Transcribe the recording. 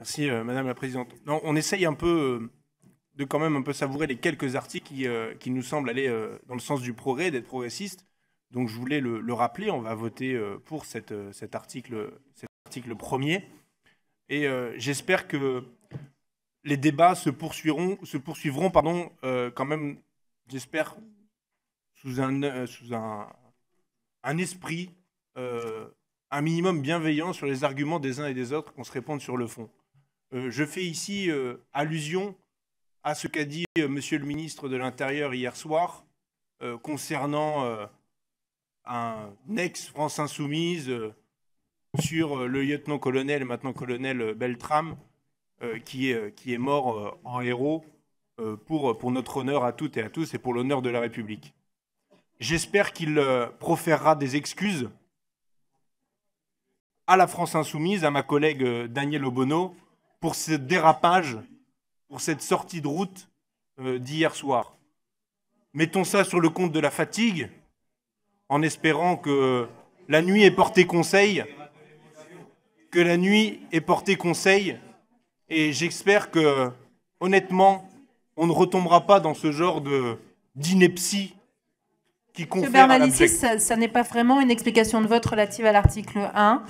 Merci, euh, Madame la Présidente. on essaye un peu euh, de quand même un peu savourer les quelques articles qui, euh, nous semblent aller dans le sens du progrès, d'être progressistes. Donc je voulais le, rappeler, on va voter pour cette, cet, article, cet article premier. Et j'espère que les débats se poursuivront, se poursuivront pardon, quand même, j'espère, sous un, sous un, un esprit un minimum bienveillant sur les arguments des uns et des autres, qu'on se réponde sur le fond. Euh, je fais ici euh, allusion à ce qu'a dit euh, Monsieur le ministre de l'Intérieur hier soir concernant un ex-France Insoumise sur le lieutenant-colonel, maintenant colonel Beltram, qui, est, qui est mort en héros pour, pour notre honneur à toutes et à tous et pour l'honneur de la République. J'espère qu'il proférera des excuses à la France insoumise, à ma collègue Danielle Obono, pour ce dérapage, pour cette sortie de route euh, d'hier soir. Mettons ça sur le compte de la fatigue, en espérant que la nuit ait porté conseil, que la nuit ait porté conseil, et j'espère que, honnêtement, on ne retombera pas dans ce genre de d'ineptie qui confère Monsieur ça, n'est pas vraiment une explication de vote relative à l'article 1.